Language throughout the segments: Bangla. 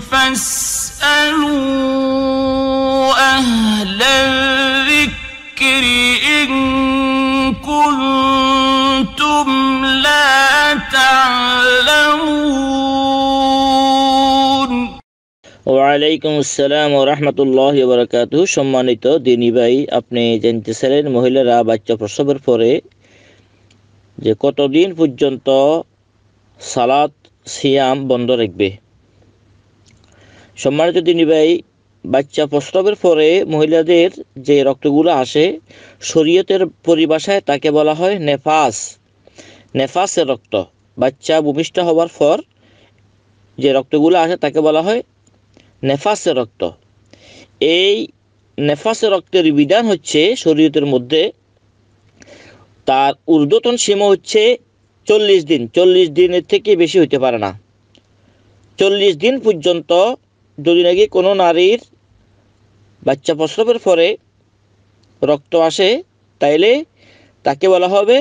ওয়ালাইকুম আসসালাম ও রহমতুল্লাহ বরকাত সম্মানিত দিনী ভাই আপনি জানতেছিলেন মহিলারা বাচ্চা প্রসবের পরে যে কতদিন পর্যন্ত সালাত সিয়াম বন্ধ রাখবে সম্মানিত দিনীবাই বাচ্চা প্রস্তাবের পরে মহিলাদের যে রক্তগুলো আসে শরীয়তের পরিভাষায় তাকে বলা হয় নেফাস নেফাসের রক্ত বাচ্চা ভূমিষ্ঠ হওয়ার পর যে রক্তগুলো আসে তাকে বলা হয় নেফাসের রক্ত এই নেফাসের রক্তের বিধান হচ্ছে শরীয়তের মধ্যে তার ঊর্ধ্বতন সীমা হচ্ছে চল্লিশ দিন চল্লিশ দিনের থেকে বেশি হইতে পারে না চল্লিশ দিন পর্যন্ত যদি নাকি কোনো নারীর বাচ্চা প্রস্রবের পরে রক্ত আসে তাইলে তাকে বলা হবে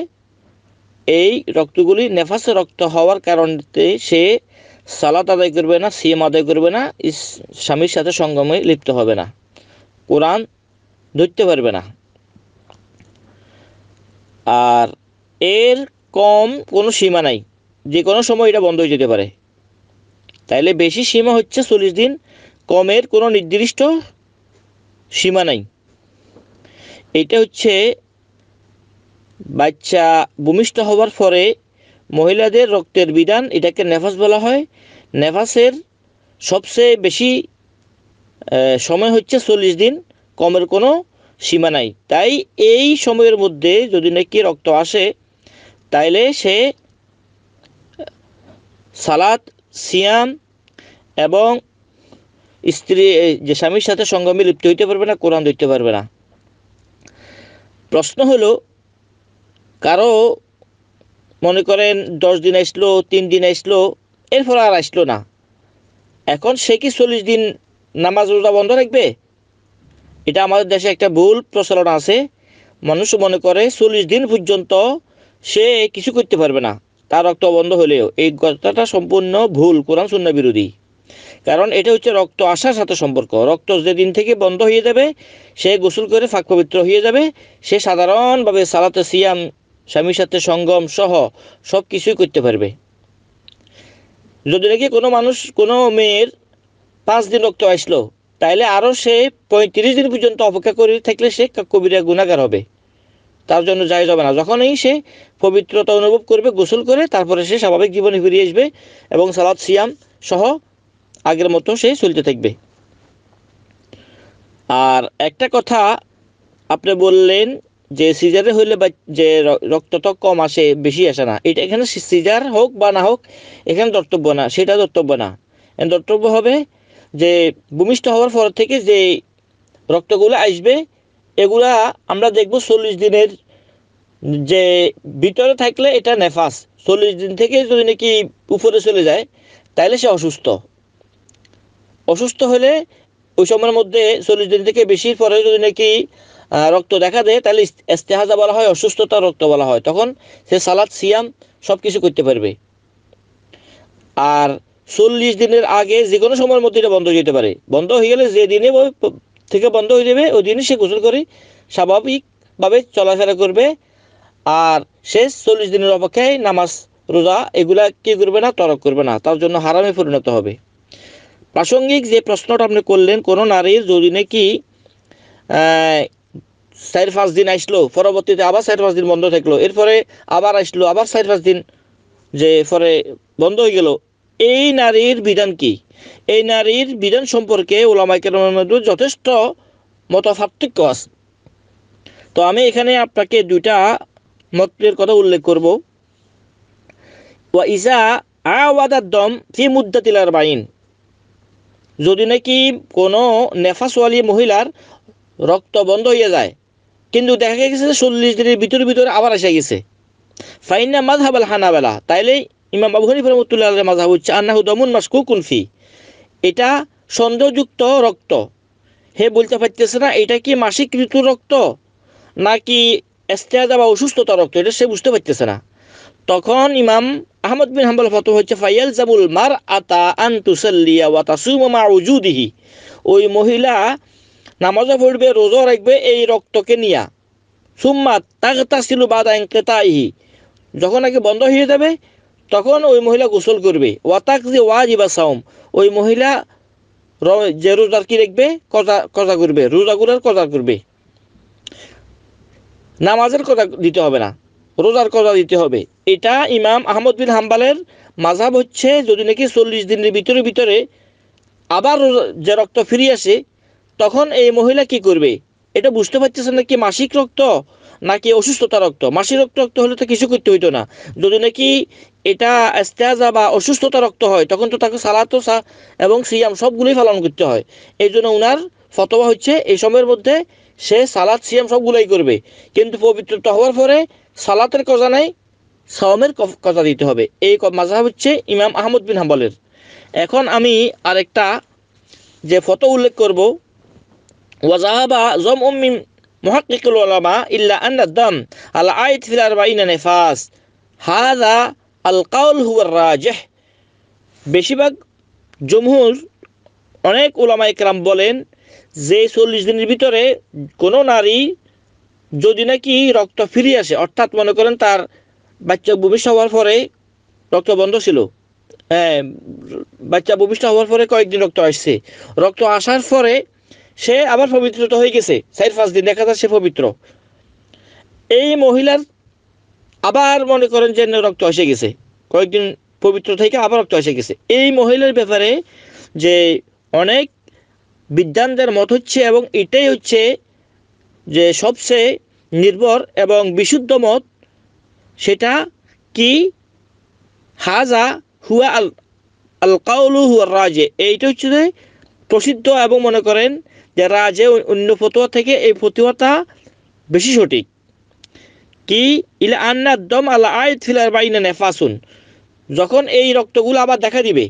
এই রক্তগুলি নেফাস রক্ত হওয়ার কারণে সে সালাত আদায় করবে না সিএম আদায় করবে না স্বামীর সাথে সঙ্গমে লিপ্ত হবে না কোরআন ধরতে পারবে না আর এর কম কোনো সীমা নাই যে কোনো সময় এটা বন্ধ হয়ে যেতে পারে তাইলে বেশি সীমা হচ্ছে চল্লিশ দিন কমের কোনো নির্দিষ্ট সীমা নাই এটা হচ্ছে বাচ্চা ভূমিষ্ঠ হওয়ার পরে মহিলাদের রক্তের বিধান এটাকে নেফাস বলা হয় নেফাসের সবচেয়ে বেশি সময় হচ্ছে চল্লিশ দিন কমের কোনো সীমা নাই তাই এই সময়ের মধ্যে যদি নাকি রক্ত আসে তাইলে সে সালাত সিয়াম এবং স্ত্রী যে স্বামীর সাথে সঙ্গমে লিপ্ত হইতে পারবে না কোরআন ধরতে পারবে না প্রশ্ন হলো কারো মনে করেন দশ দিন আসলো তিন দিন আসলো এরপর আর আসলো না এখন সে কি চল্লিশ দিন নামাজ রোজা বন্ধ রাখবে এটা আমাদের দেশে একটা ভুল প্রচলন আছে মানুষ মনে করে চল্লিশ দিন পর্যন্ত সে কিছু করতে পারবে না তার রক্ত বন্ধ হলেও এই কথাটা সম্পূর্ণ ভুল কোরআন শূন্য বিরোধী কারণ এটা হচ্ছে রক্ত আসার সাথে সম্পর্ক রক্ত যেদিন থেকে বন্ধ হয়ে যাবে সে গোসল করে ফাঁক পবিত্র হয়ে যাবে সে সাধারণভাবে সালাতে সিয়াম স্বামীর সাথে সঙ্গম সহ সব কিছুই করতে পারবে যদি নাকি কোনো মানুষ কোনো মেয়ের পাঁচ দিন রক্ত আসলো তাইলে আরও সে পঁয়ত্রিশ দিন পর্যন্ত অপেক্ষা করে থাকলে সে কবিরা গুণাগার হবে তার জন্য জায়জ হবে না যখনই সে পবিত্রতা অনুভব করবে গোসল করে তারপরে সে স্বাভাবিক জীবনে ফিরে আসবে এবং সালাদ সিয়াম সহ আগের মতো সে চলতে থাকবে আর একটা কথা আপনি বললেন যে সিজারে হইলে বা যে রক্ত কম আসে বেশি আসে না এটা এখানে সিজার হোক বা না হোক এখানে দর্তব্য না সেটা দর্তব্য না দর্তব্য হবে যে ভূমিষ্ঠ হওয়ার পর থেকে যে রক্তগুলো আসবে এগুলা আমরা দেখব চল্লিশ দিনের যে ভিতরে থাকলে এটা নেফাস চল্লিশ দিন থেকে যদি নাকি উপরে চলে যায় তাহলে সে অসুস্থ অসুস্থ হলে ওই সময়ের মধ্যে চল্লিশ দিন থেকে বেশির পরে যদি নাকি রক্ত দেখা দেয় তাহলে ইস্তেহাজা বলা হয় অসুস্থতা রক্ত বলা হয় তখন সে সালাদ সিয়াম সব কিছু করতে পারবে আর চল্লিশ দিনের আগে যে কোনো সময়ের মধ্যে এটা বন্ধ হয়ে যেতে পারে বন্ধ হয়ে গেলে যে দিনে থেকে বন্ধ হয়ে যাবে ওই দিনই সে গোসল করে স্বাভাবিকভাবে চলাফেরা করবে আর শেষ চল্লিশ দিনের অপেক্ষায় নামাজ রোজা এগুলা কি করবে না তরক করবে না তার জন্য হারামে পরিণত হবে প্রাসঙ্গিক যে প্রশ্নটা আপনি করলেন কোনো নারীর যদি নাকি চার পাঁচ দিন আসলো পরবর্তীতে আবার চার পাঁচ দিন বন্ধ থাকলো এরপরে আবার আসলো আবার চার পাঁচ দিন যে পরে বন্ধ হয়ে গেল এই নারীর বিধান কি এই নারীর বিধান সম্পর্কে ওলামাইকের যথেষ্ট মত পার্থক্য আছে তো আমি এখানে আপনাকে দুইটা মতের কথা উল্লেখ করব ওয়া ইসা আওয়াদার দম ফি মুদ্রা তিলার বাইন যদি নাকি কোনো নেফাসওয়ালি মহিলার রক্ত বন্ধ হয়ে যায় কিন্তু দেখা গেছে চল্লিশ দিনের ভিতর ভিতরে আবার এসে গেছে ফাইনা মাঝহাবাল হানাবেলা তাইলেই ইমাম আবু হানিফ রহমতুল্লাহ আল্লাহ মাজাহ হচ্ছে আন্নাহু দমুন মাসকু কুনফি এটা সন্দেহযুক্ত রক্ত হে বলতে পারতেছে না এটা কি মাসিক ঋতুর রক্ত নাকি এস্তেয়াদা বা অসুস্থতা রক্ত এটা সে বুঝতে পারতেছে না তখন ইমাম আহমদ বিন হাম্বাল ফতো হচ্ছে ফাইয়াল জাবুল মার আতা আন তুসাল্লিয়া ওয়া তাসুমা উজুদিহি ওই মহিলা নামাজে পড়বে রোজও রাখবে এই রক্তকে নিয়া সুম্মা তাগতা ছিল বাদা ইহি যখন নাকি বন্ধ হয়ে যাবে তখন ওই মহিলা গোসল করবে ওয়াতাক যে ওয়াজিবা সাওম ওই মহিলা যে রোজার কি রাখবে কথা কথা করবে রোজাগুলোর কথা করবে নামাজের কথা দিতে হবে না রোজার কথা দিতে হবে এটা ইমাম আহমদ বিন হাম্বালের মাঝাব হচ্ছে যদি নাকি চল্লিশ দিনের ভিতরে ভিতরে আবার যে রক্ত ফিরিয়ে আসে তখন এই মহিলা কি করবে এটা বুঝতে পারতেছেন নাকি মাসিক রক্ত নাকি অসুস্থতা রক্ত মাসিক রক্ত রক্ত হলে তো কিছু করতে হইতো না যদি নাকি এটা স্তেজা বা অসুস্থতা রক্ত হয় তখন তো তাকে সালাত এবং সিয়াম সবগুলোই পালন করতে হয় এই জন্য ওনার ফতোয়া হচ্ছে এই সময়ের মধ্যে সে সালাদ সিয়াম সবগুলোই করবে কিন্তু পবিত্রতা হওয়ার পরে সালাতের কজা নাই সামের কথা দিতে হবে এই মাজাহ হচ্ছে ইমাম আহমদ বিন হাম্বলের এখন আমি আরেকটা যে ফটো উল্লেখ করব ওয়াজাহাবা জম উম্মিম মহাকিকুল আলামা ইল্লা আন্না দম আল আয়ত ফিল আর বাইনা নেফাস হাদা আল কাউল হুয়ার রাজেহ বেশিরভাগ জমহুর অনেক ওলামা একরাম বলেন যে চল্লিশ দিনের ভিতরে কোনো নারী যদি নাকি রক্ত ফিরে আসে অর্থাৎ মনে করেন তার বাচ্চা ভবিষ্যৎ হওয়ার পরে রক্ত বন্ধ ছিল হ্যাঁ বাচ্চা ভবিষ্যৎ হওয়ার পরে কয়েকদিন রক্ত আসছে রক্ত আসার পরে সে আবার পবিত্রতা হয়ে গেছে চার পাঁচ দিন দেখা যায় সে পবিত্র এই মহিলার আবার মনে করেন যে রক্ত এসে গেছে কয়েকদিন পবিত্র থেকে আবার রক্ত এসে গেছে এই মহিলার ব্যাপারে যে অনেক বিদ্যানদের মত হচ্ছে এবং এটাই হচ্ছে যে সবচেয়ে নির্ভর এবং বিশুদ্ধ মত সেটা কি হাজা হুয়া আল আল কাউলু হুয়া রাজে এইটা হচ্ছে যে প্রসিদ্ধ এবং মনে করেন যে রাজে অন্য ফতোয়া থেকে এই ফতোয়াটা বেশি সঠিক কি ইলা আন্নার দম আল্লাহ আয় ফিলার বাইনা নেফাসুন যখন এই রক্তগুলো আবার দেখা দিবে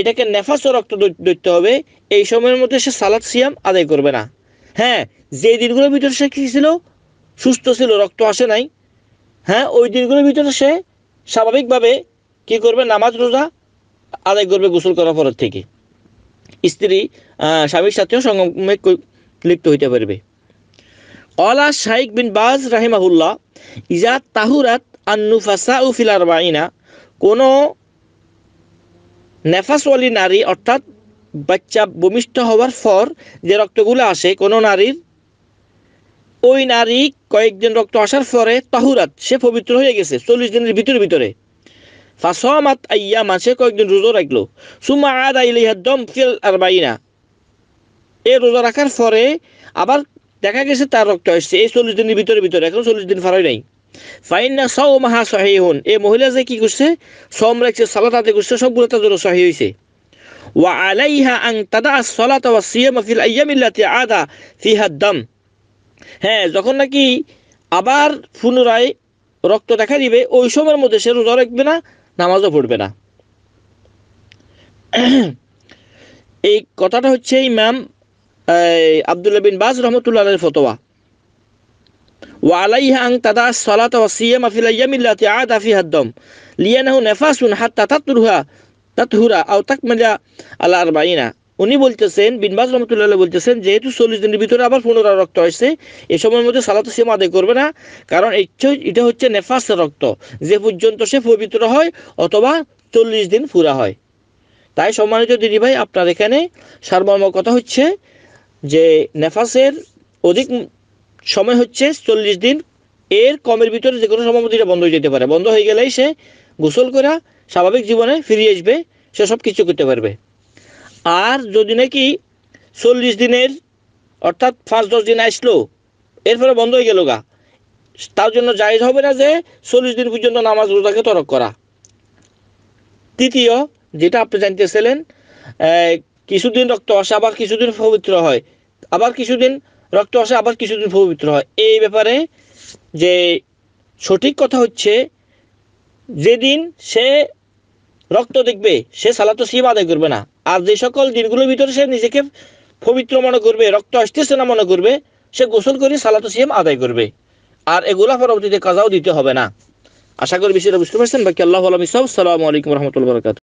এটাকে নেফাস রক্ত ধরতে হবে এই সময়ের মধ্যে সে সালাদ সিয়াম আদায় করবে না হ্যাঁ যে দিনগুলোর ভিতরে সে কী ছিল সুস্থ ছিল রক্ত আসে নাই হ্যাঁ ওই দিনগুলোর ভিতরে সে স্বাভাবিকভাবে কি করবে নামাজ রোজা আদায় করবে গোসল করার পরের থেকে স্ত্রী স্বামীর সাথেও সঙ্গমে লিপ্ত হইতে পারবে অলা শাইক বিন বাজ রাহিমাহুল্লাহ ইজা তাহুরাত আন্নুফাসা উফিল বাইনা কোনো নেফাসওয়ালি নারী অর্থাৎ বাচ্চা ভূমিষ্ঠ হওয়ার পর যে রক্তগুলো আসে কোনো নারীর ওই নারী কয়েকজন রক্ত আসার পরে তাহুরাত সে পবিত্র হয়ে গেছে চল্লিশ দিনের ভিতরে ভিতরে ফাসমাত আইয়া মাসে কয়েকদিন রোজা রাখলো সুমা আদ আইলিহা দম ফিল আর বাইনা এ রোজা রাখার পরে আবার দেখা গেছে তার রক্ত আসছে এই চল্লিশ দিনের ভিতরে ভিতরে এখন চল্লিশ দিন ফারাই নাই ফাইন না সও মাহা সহি হন এই মহিলা যে কি করছে সম রাখছে সালাত আদায় করছে সবগুলো তার জন্য সহি হয়েছে ওয়া আলাইহা আং তাদা সলাত ওয়া সিয়াম ফিল আইয়ামিল্লাতি আদা ফিহা দাম হ্যাঁ যখন নাকি আবার পুনরায় রক্ত দেখা দিবে ওই সময়ের মধ্যে সে রোজা রাখবে না নামাজও পড়বে না এই কথাটা হচ্ছে ইমাম আবদুল্লাহ বিন বাজ রহমতুল্লাহ ফতোয়া وعليها أن تدع الصلاة والصيام في الأيام التي عاد فيها الدم لأنه نفاس حتى تطهر تطهر أو تكمل বাইনা উনি বলতেছেন বিনবাজ রহমতুল্লাহ বলতেছেন যেহেতু চল্লিশ দিনের ভিতরে আবার পুনরায় রক্ত আসছে এ সময়ের মধ্যে সালাত সিম আদায় করবে না কারণ এটা হচ্ছে নেফাস রক্ত যে পর্যন্ত সে পবিত্র হয় অথবা চল্লিশ দিন ফুরা হয় তাই সম্মানিত দিদি ভাই আপনার এখানে সারমর্ম কথা হচ্ছে যে নেফাসের অধিক সময় হচ্ছে চল্লিশ দিন এর কমের ভিতরে যে কোনো সময় এটা বন্ধ হয়ে যেতে পারে বন্ধ হয়ে গেলেই সে গোসল করা স্বাভাবিক জীবনে ফিরিয়ে আসবে সে সব কিছু করতে পারবে আর যদি নাকি চল্লিশ দিনের অর্থাৎ ফার্স্ট দশ দিন আসলো এরপরে বন্ধ হয়ে গেল গা তার জন্য জায়জ হবে না যে চল্লিশ দিন পর্যন্ত নামাজ রোজাকে তরক করা তৃতীয় যেটা আপনি জানতেছিলেন কিছুদিন রক্ত আসে আবার কিছুদিন পবিত্র হয় আবার কিছুদিন রক্ত আসে আবার কিছুদিন পবিত্র হয় এই ব্যাপারে যে সঠিক কথা হচ্ছে যেদিন সে রক্ত দেখবে সে সালাতো সিম আদায় করবে না আর যে সকল দিনগুলোর ভিতরে সে নিজেকে পবিত্র মনে করবে রক্ত আসতেছে না মনে করবে সে গোসল করে সালাতো সিম আদায় করবে আর এগুলা পরবর্তীতে কাজাও দিতে হবে না আশা করি বিষয়টা বুঝতে পারছেন বাকি আল্লাহ আলমিস সব সালামু আলাইকুম রহমতুল বরকাত